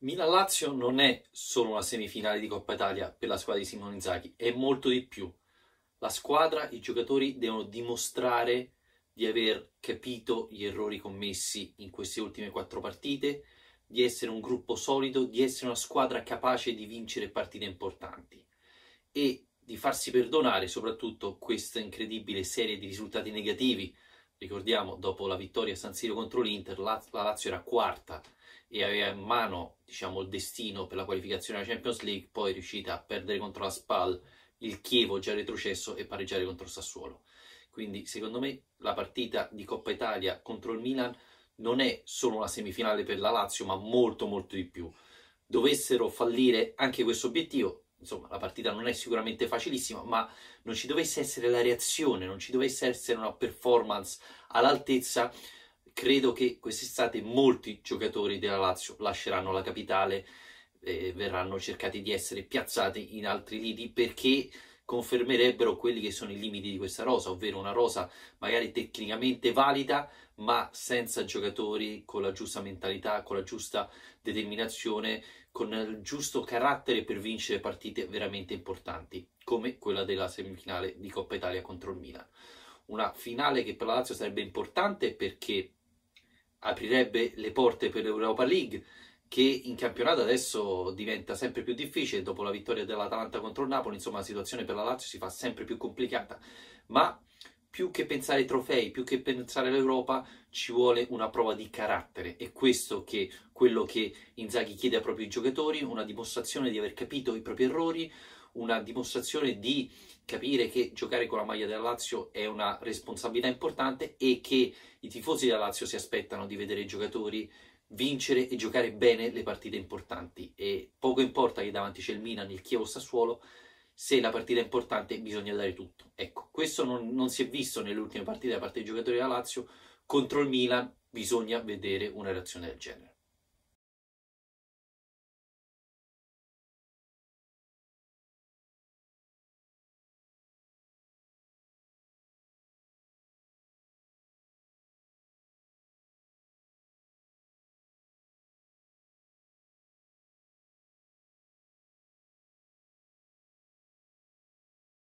Milan-Lazio non è solo una semifinale di Coppa Italia per la squadra di Simone Inzaghi, è molto di più. La squadra, i giocatori devono dimostrare di aver capito gli errori commessi in queste ultime quattro partite, di essere un gruppo solido, di essere una squadra capace di vincere partite importanti e di farsi perdonare soprattutto questa incredibile serie di risultati negativi ricordiamo, dopo la vittoria a San Siro contro l'Inter, la, la Lazio era quarta e aveva in mano diciamo, il destino per la qualificazione alla Champions League, poi è riuscita a perdere contro la Spal, il Chievo già retrocesso e pareggiare contro il Sassuolo. Quindi secondo me la partita di Coppa Italia contro il Milan non è solo una semifinale per la Lazio, ma molto molto di più. Dovessero fallire anche questo obiettivo, insomma, la partita non è sicuramente facilissima, ma non ci dovesse essere la reazione, non ci dovesse essere una performance all'altezza, credo che quest'estate molti giocatori della Lazio lasceranno la capitale e verranno cercati di essere piazzati in altri lidi perché confermerebbero quelli che sono i limiti di questa rosa, ovvero una rosa magari tecnicamente valida, ma senza giocatori con la giusta mentalità, con la giusta determinazione, con il giusto carattere per vincere partite veramente importanti, come quella della semifinale di Coppa Italia contro il Milan. Una finale che per la Lazio sarebbe importante perché aprirebbe le porte per l'Europa League che in campionato adesso diventa sempre più difficile dopo la vittoria dell'Atalanta contro il Napoli, insomma la situazione per la Lazio si fa sempre più complicata, ma più che pensare ai trofei, più che pensare all'Europa, ci vuole una prova di carattere. È questo che quello che Inzaghi chiede ai propri giocatori, una dimostrazione di aver capito i propri errori, una dimostrazione di capire che giocare con la maglia della Lazio è una responsabilità importante e che i tifosi della Lazio si aspettano di vedere i giocatori vincere e giocare bene le partite importanti e poco importa che davanti c'è il Milan, il Chievo Sassuolo, se la partita è importante bisogna dare tutto. Ecco. Questo non, non si è visto nelle ultime partite da parte dei giocatori della Lazio. Contro il Milan bisogna vedere una reazione del genere.